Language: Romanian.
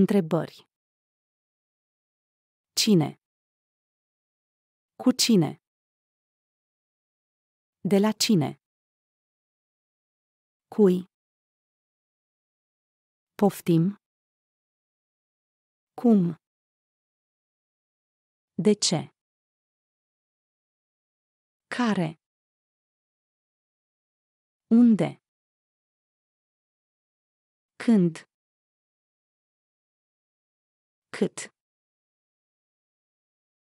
Întrebări. Cine? Cu cine? De la cine? Cui? Poftim? Cum? De ce? Care? Unde? Când? Cât.